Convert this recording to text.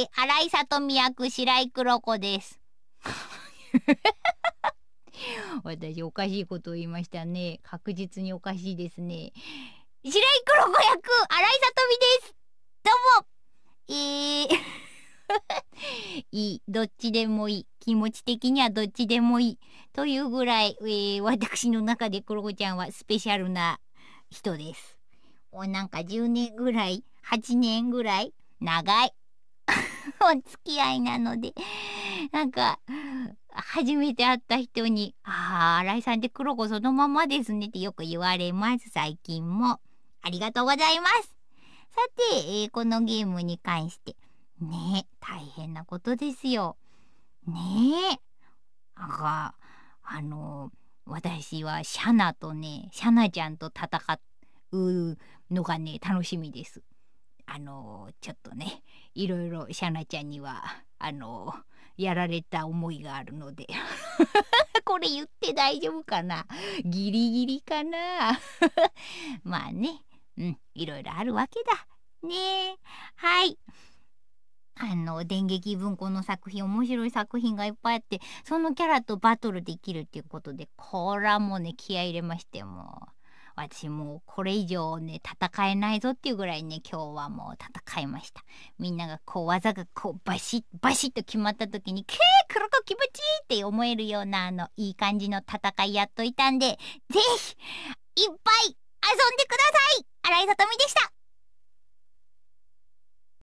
え新井さとみ役白井黒子です。私おかしいことを言いましたね。確実におかしいですね。白井黒子役、新井さとみです。どうも。えー いい。どっちでもいい。気持ち的にはどっちでもいい。というぐらい、えー、私の中で黒子ちゃんはスペシャルな人です。おなんか10年ぐらい、8年ぐらい、長い。お付き合いなので、なんか、初めて会った人に、ああ、新井さんって黒子そのままですねってよく言われます、最近も。ありがとうございます。さて、えー、このゲームに関して。ね大変なことですよ。ねえ。ああのー、私はシャナとね、シャナちゃんと戦うのがね、楽しみです。あのちょっとねいろいろシャナちゃんにはあのやられた思いがあるので これ言って大丈夫かなギリギリかな まあねうんいろいろあるわけだねはいあの電撃文庫の作品面白い作品がいっぱいあってそのキャラとバトルできるっていうことでこらもうね気合い入れましてもう。私もうこれ以上ね戦えないぞっていうぐらいね今日はもう戦いましたみんながこう技がこうバシッバシッと決まった時に「けー黒子気持ちいい!」って思えるようなあのいい感じの戦いやっといたんでぜひいっぱい遊んでください新井さとみでした